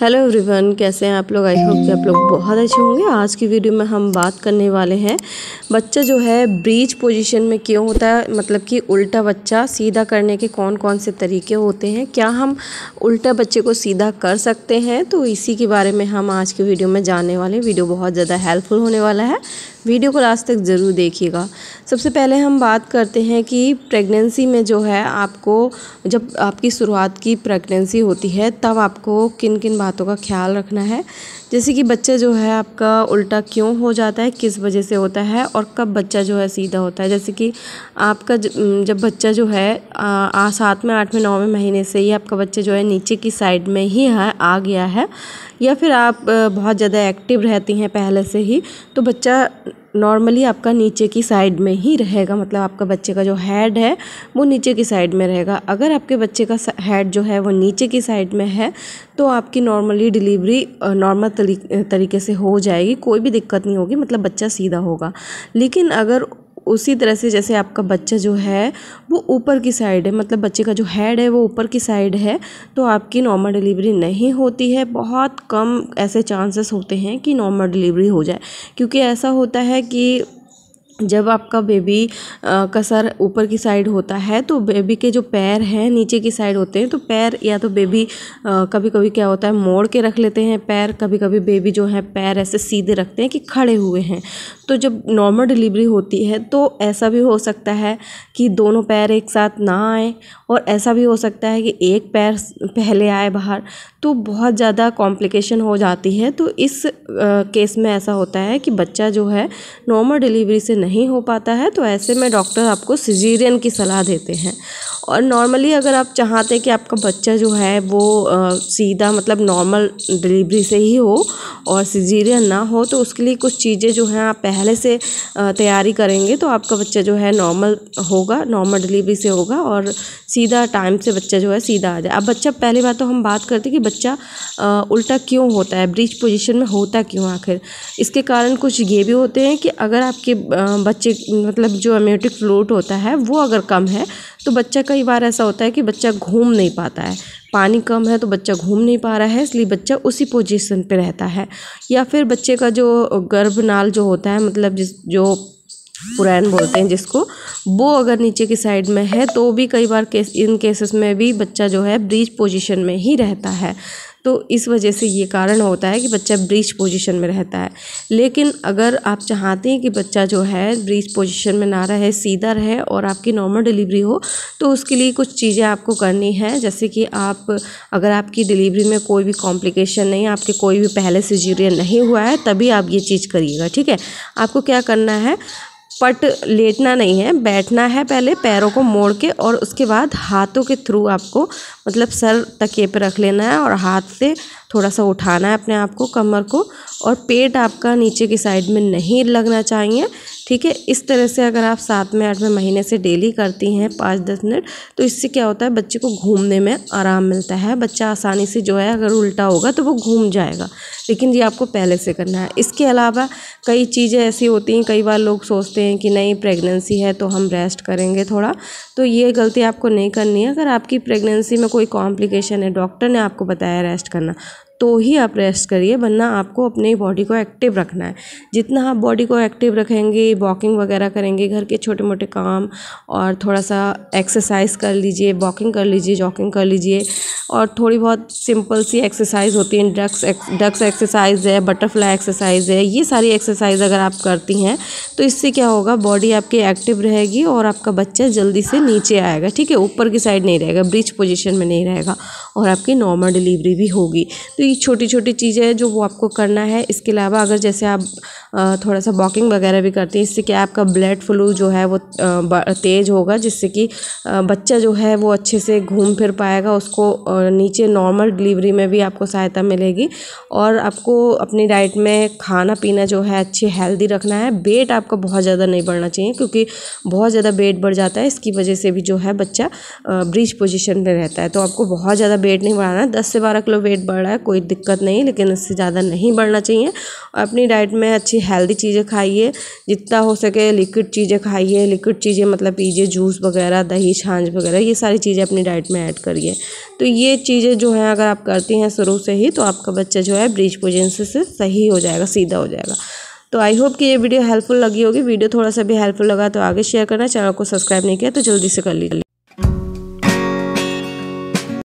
hello everyone कैसे हैं आप लोग आई होप कि आप लोग बहुत अच्छे होंगे आज की वीडियो में हम बात करने वाले हैं बच्चा जो है ब्रीच पोजीशन में क्यों होता है मतलब कि उल्टा बच्चा सीधा करने के कौन कौन से तरीके होते हैं क्या हम उल्टा बच्चे को सीधा कर सकते हैं तो इसी के बारे में हम आज की वीडियो में जानने वाले वीडियो बहुत ज़्यादा हेल्पफुल होने वाला है वीडियो को लास्ट तक ज़रूर देखिएगा सबसे पहले हम बात करते हैं कि प्रेगनेंसी में जो है आपको जब आपकी शुरुआत की प्रेगनेंसी होती है तब आपको किन किन बातों का ख्याल रखना है जैसे कि बच्चा जो है आपका उल्टा क्यों हो जाता है किस वजह से होता है और कब बच्चा जो है सीधा होता है जैसे कि आपका जब बच्चा जो है सात में आठ में नौवें महीने से ही आपका बच्चा जो है नीचे की साइड में ही है आ गया है या फिर आप बहुत ज़्यादा एक्टिव रहती हैं पहले से ही तो बच्चा नॉर्मली आपका नीचे की साइड में ही रहेगा मतलब आपका बच्चे का जो हेड है वो नीचे की साइड में रहेगा अगर आपके बच्चे का हेड जो है वो नीचे की साइड में है तो आपकी नॉर्मली डिलीवरी नॉर्मल तरीके से हो जाएगी कोई भी दिक्कत नहीं होगी मतलब बच्चा सीधा होगा लेकिन अगर उसी तरह से जैसे आपका बच्चा जो है वो ऊपर की साइड है मतलब बच्चे का जो हेड है वो ऊपर की साइड है तो आपकी नॉर्मल डिलीवरी नहीं होती है बहुत कम ऐसे चांसेस होते हैं कि नॉर्मल डिलीवरी हो जाए क्योंकि ऐसा होता है कि जब आपका बेबी का सर ऊपर की साइड होता है तो बेबी के जो पैर हैं नीचे की साइड होते हैं तो पैर या तो बेबी कभी कभी क्या होता है मोड़ के रख लेते हैं पैर कभी कभी बेबी जो है पैर ऐसे सीधे रखते हैं कि खड़े हुए हैं तो जब नॉर्मल डिलीवरी होती है तो ऐसा भी हो सकता है कि दोनों पैर एक साथ ना आए और ऐसा भी हो सकता है कि एक पैर पहले आए बाहर तो बहुत ज़्यादा कॉम्प्लिकेशन हो जाती है तो इस केस में ऐसा होता है कि बच्चा जो है नॉर्मल डिलीवरी से नहीं नहीं हो पाता है तो ऐसे में डॉक्टर आपको सिजीरियन की सलाह देते हैं और नॉर्मली अगर आप चाहते हैं कि आपका बच्चा जो है वो आ, सीधा मतलब नॉर्मल डिलीवरी से ही हो और सिजीरियन ना हो तो उसके लिए कुछ चीज़ें जो हैं आप पहले से तैयारी करेंगे तो आपका बच्चा जो है नॉर्मल होगा नॉर्मल डिलीवरी से होगा और सीधा टाइम से बच्चा जो है सीधा आ जाए अब बच्चा पहली बार तो हम बात करते कि बच्चा आ, उल्टा क्यों होता है ब्रिज पोजिशन में होता क्यों आखिर इसके कारण कुछ ये भी होते हैं कि अगर आपके बच्चे मतलब जो अम्यूटिक फ्लूट होता है वो अगर कम है तो बच्चा कई बार ऐसा होता है कि बच्चा घूम नहीं पाता है पानी कम है तो बच्चा घूम नहीं पा रहा है इसलिए बच्चा उसी पोजीशन पे रहता है या फिर बच्चे का जो गर्भनाल जो होता है मतलब जिस जो पुरैन बोलते हैं जिसको वो अगर नीचे की साइड में है तो भी कई बार केस इन केसेस में भी बच्चा जो है ब्रीज पोजीशन में ही रहता है तो इस वजह से ये कारण होता है कि बच्चा ब्रीच पोजीशन में रहता है लेकिन अगर आप चाहते हैं कि बच्चा जो है ब्रीच पोजीशन में ना रहे सीधा रहे और आपकी नॉर्मल डिलीवरी हो तो उसके लिए कुछ चीज़ें आपको करनी है जैसे कि आप अगर आपकी डिलीवरी में कोई भी कॉम्प्लिकेशन नहीं आपके कोई भी पहले जीरियन नहीं हुआ है तभी आप ये चीज़ करिएगा ठीक है आपको क्या करना है पट लेटना नहीं है बैठना है पहले पैरों को मोड़ के और उसके बाद हाथों के थ्रू आपको मतलब सर तकिए पे रख लेना है और हाथ से थोड़ा सा उठाना है अपने आप को कमर को और पेट आपका नीचे की साइड में नहीं लगना चाहिए ठीक है इस तरह से अगर आप सात में आठ में महीने से डेली करती हैं पाँच दस मिनट तो इससे क्या होता है बच्चे को घूमने में आराम मिलता है बच्चा आसानी से जो है अगर उल्टा होगा तो वो घूम जाएगा लेकिन ये आपको पहले से करना है इसके अलावा कई चीज़ें ऐसी होती हैं कई बार लोग सोचते हैं कि नहीं प्रेगनेंसी है तो हम रेस्ट करेंगे थोड़ा तो ये गलती आपको नहीं करनी है अगर आपकी प्रेगनेंसी में कोई कोई कॉम्प्लिकेशन है डॉक्टर ने आपको बताया रेस्ट करना तो ही आप रेस्ट करिए वरना आपको अपनी बॉडी को एक्टिव रखना है जितना आप बॉडी को एक्टिव रखेंगे वॉकिंग वगैरह करेंगे घर के छोटे मोटे काम और थोड़ा सा एक्सरसाइज कर लीजिए वॉकिंग कर लीजिए जॉकिंग कर लीजिए और थोड़ी बहुत सिंपल सी एक्सरसाइज होती है डक्स डक्स एक्सरसाइज है बटरफ्लाई एक्सरसाइज है ये सारी एक्सरसाइज अगर आप करती हैं तो इससे क्या होगा बॉडी आपकी एक्टिव रहेगी और आपका बच्चा जल्दी से नीचे आएगा ठीक है ऊपर की साइड नहीं रहेगा ब्रिज पोजिशन में नहीं रहेगा और आपकी नॉर्मल डिलीवरी भी होगी तो ये छोटी छोटी चीज़ें हैं जो वो आपको करना है इसके अलावा अगर जैसे आप थोड़ा सा वॉकिंग वगैरह भी करते हैं इससे क्या आपका ब्लड फ्लू जो है वो तेज़ होगा जिससे कि बच्चा जो है वो अच्छे से घूम फिर पाएगा उसको नीचे नॉर्मल डिलीवरी में भी आपको सहायता मिलेगी और आपको अपनी डाइट में खाना पीना जो है अच्छे हेल्दी रखना है वेट आपका बहुत ज़्यादा नहीं बढ़ना चाहिए क्योंकि बहुत ज़्यादा वेट बढ़ जाता है इसकी वजह से भी जो है बच्चा ब्रिज पोजिशन में रहता है तो आपको बहुत ज़्यादा वेट नहीं बढ़ाना है दस से बारह किलो वेट बढ़ रहा है कोई दिक्कत नहीं लेकिन इससे ज़्यादा नहीं बढ़ना चाहिए और अपनी डाइट में अच्छी हेल्दी चीज़ें खाइए जितना हो सके लिक्विड चीज़ें खाइए लिक्विड चीज़ें मतलब पीजिए जूस वगैरह दही छाछ वगैरह ये सारी चीज़ें अपनी डाइट में ऐड करिए तो ये चीज़ें जो हैं अगर आप करती हैं शुरू से ही तो आपका बच्चा जो है ब्रिज पोजन से सही हो जाएगा सीधा हो जाएगा तो आई होप कि ये वीडियो हेल्पफुल लगी होगी वीडियो थोड़ा सा भी हेल्पफुल लगा तो आगे शेयर करना चैनल को सब्सक्राइब नहीं किया तो जल्दी से कर लीजिए